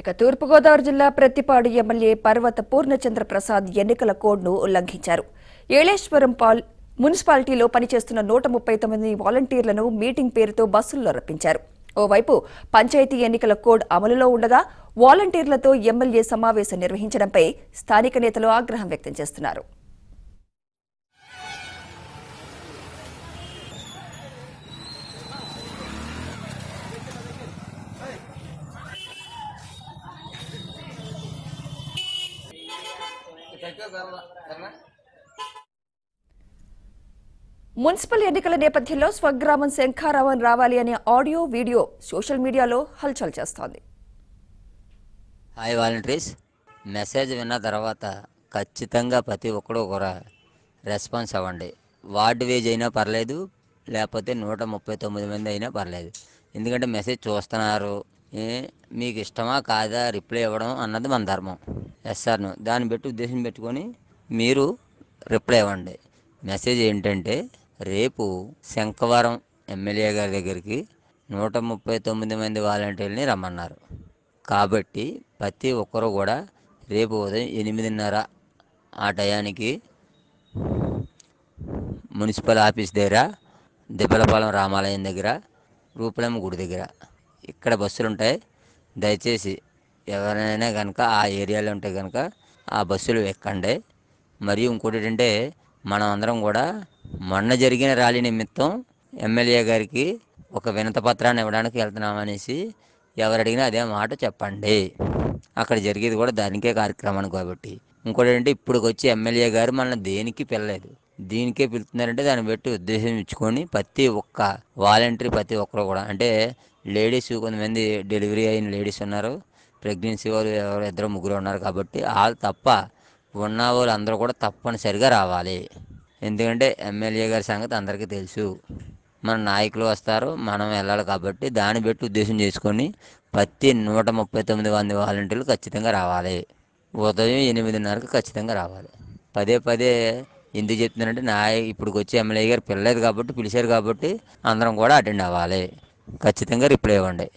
ఇక తూర్పుగోదావరి జిల్లా ప్రతిపాడు ఎమ్మెల్యే పర్వత పూర్ణచంద్ర ప్రసాద్ ఎన్నికల కోడ్ను ఉల్లంఘించారు ఏళేశ్వరం పాల్ మున్సిపాలిటీలో పనిచేస్తున్న నూట ముప్పై తొమ్మిది వాలంటీర్లను మీటింగ్ పేరుతో బస్సుల్లో రప్పించారు ఓవైపు పంచాయతీ ఎన్నికల కోడ్ అమలులో ఉండగా వాలంటీర్లతో ఎమ్మెల్యే సమావేశం నిర్వహించడంపై స్థానిక నేతలు ఆగ్రహం వ్యక్తం చేస్తున్నారు మున్సిపల్ ఎన్నికల నేపథ్యంలో స్వగ్రామం శంఖారావం రావాలి అనే ఆడియో వీడియో సోషల్ మీడియాలో హల్చల్ చేస్తోంది హాయ్ వాలంటీర్స్ మెసేజ్ విన్న తర్వాత ఖచ్చితంగా ప్రతి ఒక్కడు కూడా రెస్పాన్స్ అవ్వండి వార్డు వేజ్ అయినా పర్లేదు లేకపోతే నూట ముప్పై తొమ్మిది మంది అయినా పర్లేదు ఎందుకంటే మెసేజ్ చూస్తున్నారు మీకు ఇష్టమా కాదా రిప్లై ఇవ్వడం అన్నది మన ధర్మం ఎస్ఆర్ను దాన్ని బట్టి ఉద్దేశం పెట్టుకొని మీరు రిప్లై ఇవ్వండి మెసేజ్ ఏంటంటే రేపు శంఖవరం ఎమ్మెల్యే గారి దగ్గరికి నూట ముప్పై తొమ్మిది మంది వాలంటీర్ని రమ్మన్నారు కాబట్టి ప్రతి ఒక్కరు కూడా రేపు ఉదయం ఎనిమిదిన్నర ఆ టయానికి మున్సిపల్ ఆఫీస్ దగ్గర దెబ్బలపాలెం రామాలయం దగ్గర రూపలమ్మ గుడి దగ్గర ఇక్కడ బస్సులు ఉంటాయి దయచేసి ఎవరైనా కనుక ఆ ఏరియాలో ఉంటే కనుక ఆ బస్సులు ఎక్కండి మరియు ఇంకోటి ఏంటంటే మనం అందరం కూడా మొన్న జరిగిన ర్యాలీ నిమిత్తం ఎమ్మెల్యే గారికి ఒక వినత పత్రాన్ని ఇవ్వడానికి వెళ్తున్నామనేసి ఎవరు అడిగినా అదే మాట చెప్పండి అక్కడ జరిగేది కూడా దానికే కార్యక్రమాన్ని కాబట్టి ఇంకోటి ఏంటంటే ఇప్పటికొచ్చి ఎమ్మెల్యే గారు మనల్ని దేనికి పిల్లలేదు దీనికే పిలుతున్నారంటే దాన్ని బట్టి ఉద్దేశం ఇచ్చుకొని ప్రతి ఒక్క వాలంటరీ ప్రతి ఒక్కరు కూడా అంటే లేడీస్ కొంతమంది డెలివరీ అయిన లేడీస్ ఉన్నారు ప్రెగ్నెన్సీ వాళ్ళు ఎవరు ఇద్దరు ముగ్గురు ఉన్నారు కాబట్టి వాళ్ళు తప్ప ఉన్న వాళ్ళు అందరూ కూడా తప్పనిసరిగా రావాలి ఎందుకంటే ఎమ్మెల్యే గారి సంగతి అందరికీ తెలుసు మన నాయకులు వస్తారు మనం వెళ్ళాలి కాబట్టి దాన్ని బట్టి ఉద్దేశం చేసుకొని ప్రతి నూట ముప్పై తొమ్మిది మంది వాలంటీర్లు ఖచ్చితంగా రావాలి ఉదయం ఎనిమిదిన్నరకు ఖచ్చితంగా రావాలి పదే పదే ఎందుకు చెప్తున్నానంటే నా ఇప్పుడు వచ్చి ఎమ్మెల్యే గారు పిల్లలేదు కాబట్టి పిలిచారు కాబట్టి అందరం కూడా అటెండ్ అవ్వాలి ఖచ్చితంగా రిప్లై ఇవ్వండి